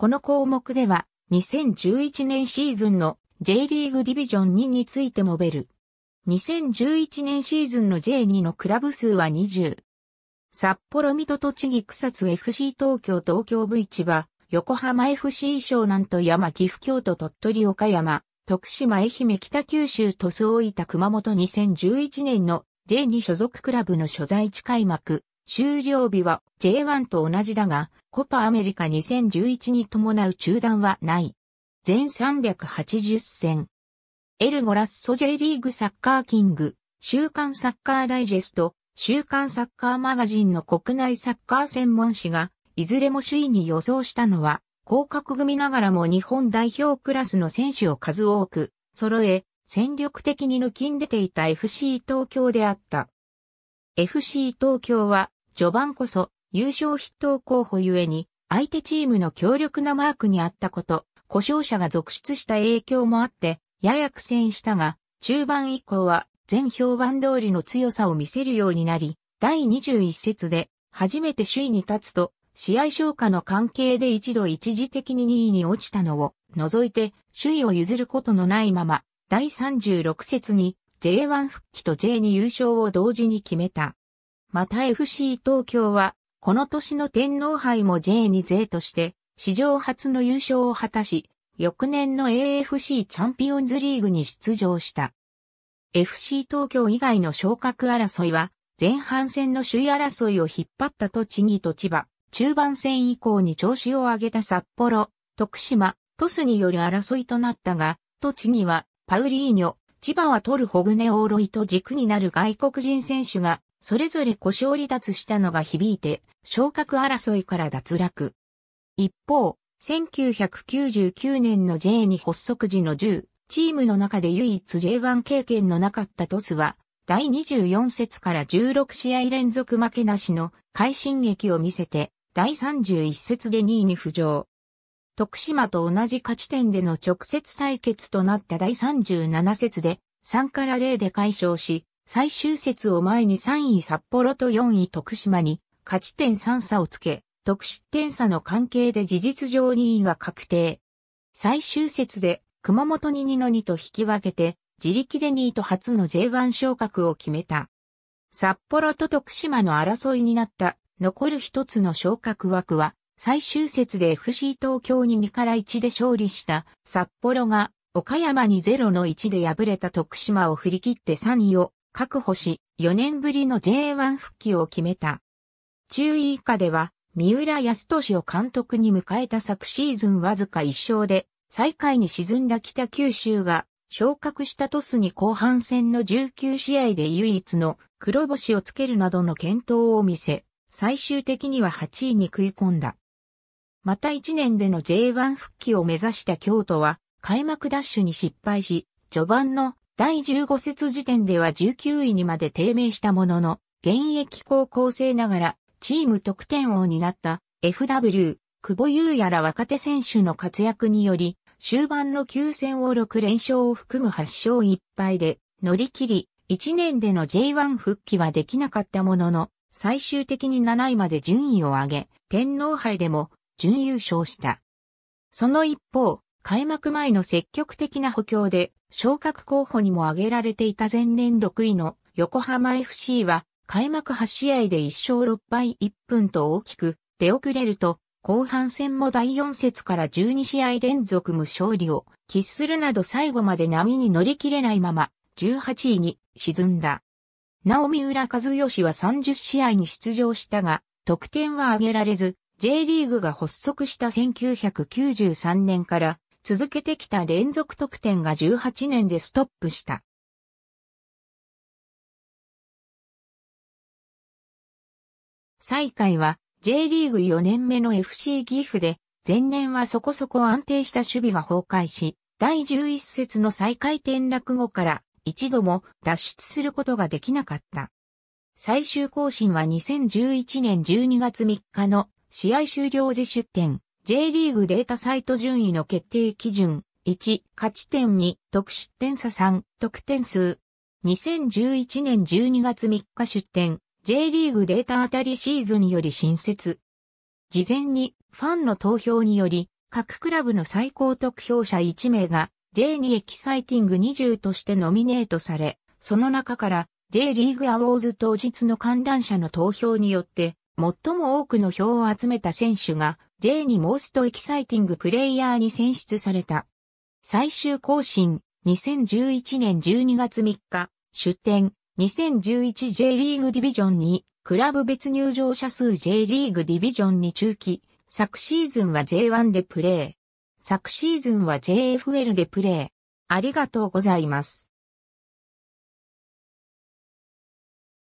この項目では、2011年シーズンの J リーグディビジョン2についてもべる。2011年シーズンの J2 のクラブ数は20。札幌水戸栃木草津 FC 東京東京 V チ場、横浜 FC 湘南と山岐阜京都鳥取岡山、徳島愛媛北九州塗大分熊本2011年の J2 所属クラブの所在地開幕、終了日は J1 と同じだが、コパアメリカ2011に伴う中断はない。全380戦。エルゴラッソ J リーグサッカーキング、週刊サッカーダイジェスト、週刊サッカーマガジンの国内サッカー専門誌が、いずれも首位に予想したのは、広角組ながらも日本代表クラスの選手を数多く、揃え、戦力的に抜きん出ていた FC 東京であった。FC 東京は序盤こそ優勝筆頭候補ゆえに、相手チームの強力なマークにあったこと、故障者が続出した影響もあって、やや苦戦したが、中盤以降は全評判通りの強さを見せるようになり、第21節で初めて首位に立つと、試合消化の関係で一度一時的に2位に落ちたのを除いて首位を譲ることのないまま、第36節に J1 復帰と J2 優勝を同時に決めた。また FC 東京は、この年の天皇杯も J2 勢として、史上初の優勝を果たし、翌年の AFC チャンピオンズリーグに出場した。FC 東京以外の昇格争いは、前半戦の首位争いを引っ張った栃木と千葉、中盤戦以降に調子を上げた札幌、徳島、トスによる争いとなったが、栃木はパウリーニョ、千葉はトルホグネオーロイと軸になる外国人選手がそれぞれ故障離脱したのが響いて、昇格争いから脱落。一方、1999年の J に発足時の10、チームの中で唯一 J1 経験のなかったトスは、第24節から16試合連続負けなしの快進撃を見せて、第31節で2位に浮上。徳島と同じ勝ち点での直接対決となった第37節で、3から0で解消し、最終節を前に3位札幌と4位徳島に勝ち点3差をつけ、得失点差の関係で事実上2位が確定。最終節で熊本に2の2と引き分けて、自力で2位と初の J1 昇格を決めた。札幌と徳島の争いになった残る一つの昇格枠は、最終節で FC 東京に2から1で勝利した札幌が岡山に0の1で敗れた徳島を振り切って3位を確保し、4年ぶりの J1 復帰を決めた。中位以下では、三浦康俊を監督に迎えた昨シーズンわずか1勝で、最下位に沈んだ北九州が、昇格したトスに後半戦の19試合で唯一の黒星をつけるなどの検討を見せ、最終的には8位に食い込んだ。また1年での J1 復帰を目指した京都は、開幕ダッシュに失敗し、序盤の第15節時点では19位にまで低迷したものの、現役高校生ながらチーム得点王になった FW、久保優也ら若手選手の活躍により、終盤の9戦を6連勝を含む8勝1敗で乗り切り、1年での J1 復帰はできなかったものの、最終的に7位まで順位を上げ、天皇杯でも準優勝した。その一方、開幕前の積極的な補強で昇格候補にも挙げられていた前年6位の横浜 FC は開幕8試合で1勝6敗1分と大きく出遅れると後半戦も第4節から12試合連続無勝利を喫するなど最後まで波に乗り切れないまま18位に沈んだ。なお三浦和義は30試合に出場したが得点は挙げられず J リーグが発足した1993年から続けてきた連続得点が18年でストップした。最下位は J リーグ4年目の FC 岐阜で、前年はそこそこ安定した守備が崩壊し、第11節の最下位転落後から一度も脱出することができなかった。最終更新は2011年12月3日の試合終了時出展。J リーグデータサイト順位の決定基準、1、勝ち点2、得失点差3、得点数。2011年12月3日出展、J リーグデータ当たりシーズンにより新設。事前にファンの投票により、各クラブの最高得票者1名が J 2エキサイティング20としてノミネートされ、その中から J リーグアウォーズ当日の観覧者の投票によって最も多くの票を集めた選手が J にモーストエキサイティングプレイヤーに選出された。最終更新2011年12月3日出展 2011J リーグディビジョンにクラブ別入場者数 J リーグディビジョンに中期昨シーズンは J1 でプレー昨シーズンは JFL でプレーありがとうございます。